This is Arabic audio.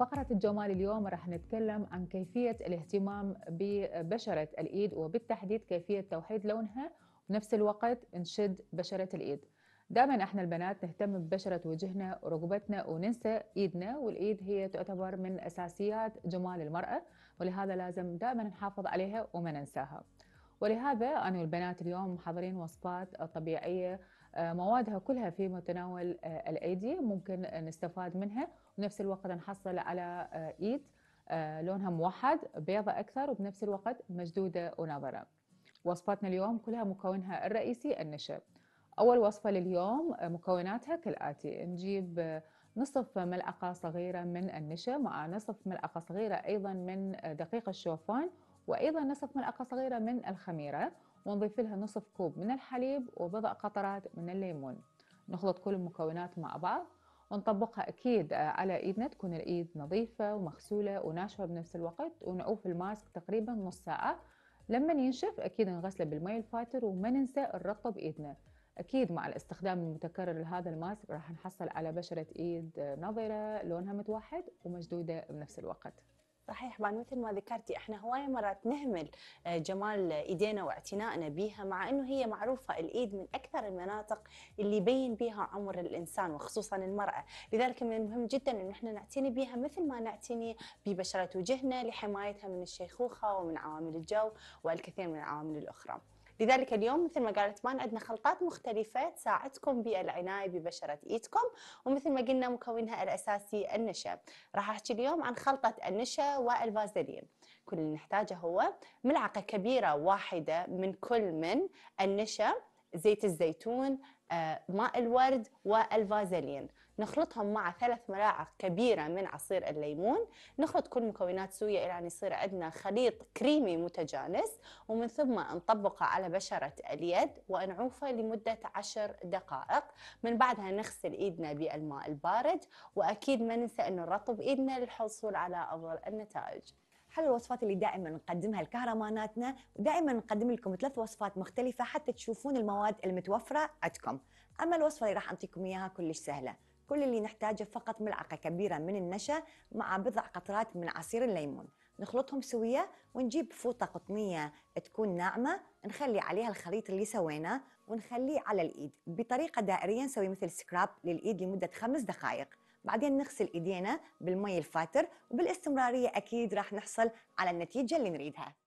فقرة الجمال اليوم راح نتكلم عن كيفية الاهتمام ببشرة الإيد وبالتحديد كيفية توحيد لونها ونفس الوقت نشد بشرة الإيد دائما احنا البنات نهتم ببشرة وجهنا ورقبتنا وننسى ايدنا والايد هي تعتبر من اساسيات جمال المرأة ولهذا لازم دائما نحافظ عليها وما ننساها ولهذا انا والبنات اليوم حاضرين وصفات طبيعية آه، موادها كلها في متناول آه، الايدي ممكن نستفاد منها وبنفس الوقت نحصل على آه، ايد لونها موحد بيضة أكثر وبنفس الوقت مشدودة وناظرة وصفاتنا اليوم كلها مكونها الرئيسي النشا أول وصفة لليوم مكوناتها كالآتي نجيب نصف ملعقة صغيرة من النشا مع نصف ملعقة صغيرة أيضا من دقيق الشوفان وأيضا نصف ملعقة صغيرة من الخميرة ونضيف لها نصف كوب من الحليب وبضع قطرات من الليمون نخلط كل المكونات مع بعض ونطبقها أكيد آه، على إيدنا تكون الإيد نظيفة ومغسولة وناشفة بنفس الوقت ونعوف الماسك تقريبا نص ساعة لما ينشف أكيد نغسله بالماء الفاتر وما ننسى الرطب بإيدنا أكيد مع الاستخدام المتكرر لهذا الماسك راح نحصل على بشرة إيد آه، نظرة لونها متوحد ومشدودة بنفس الوقت صحيح بعد مثل ما ذكرتي احنا هواي مرات نهمل آه، جمال ايدينا واعتنائنا بها مع انه هي معروفه الايد من اكثر المناطق اللي يبين بها عمر الانسان وخصوصا المراه، لذلك من المهم جدا انه احنا نعتني بها مثل ما نعتني ببشره وجهنا لحمايتها من الشيخوخه ومن عوامل الجو والكثير من العوامل الاخرى. لذلك اليوم مثل ما قالت مان عندنا خلطات مختلفة تساعدكم بالعناية ببشرة إيدكم ومثل ما قلنا مكونها الأساسي النشا راح أحكي اليوم عن خلطة النشا والفازلين كل اللي نحتاجه هو ملعقة كبيرة واحدة من كل من النشا زيت الزيتون آه، ماء الورد والفازلين نخلطهم مع ثلاث ملاعق كبيرة من عصير الليمون نخلط كل مكونات سوية إلى أن يصير عندنا خليط كريمي متجانس ومن ثم نطبقه على بشرة اليد ونعوفه لمدة عشر دقائق من بعدها نغسل إيدنا بالماء البارد وأكيد ما ننسى أنه نرطب إيدنا للحصول على أفضل النتائج حلو الوصفات اللي دائما نقدمها لكهرماناتنا ودائما نقدم لكم ثلاث وصفات مختلفة حتى تشوفون المواد المتوفرة عندكم أما الوصفة اللي راح أعطيكم إياها كلش سهلة كل اللي نحتاجه فقط ملعقة كبيرة من النشا مع بضع قطرات من عصير الليمون نخلطهم سوية ونجيب فوطة قطنية تكون ناعمة نخلي عليها الخليط اللي سويناه ونخليه على الإيد بطريقة دائرية نسوي مثل سكراب للإيد لمدة خمس دقائق بعدين نغسل ايدينا بالمي الفاتر وبالاستمراريه اكيد راح نحصل على النتيجه اللي نريدها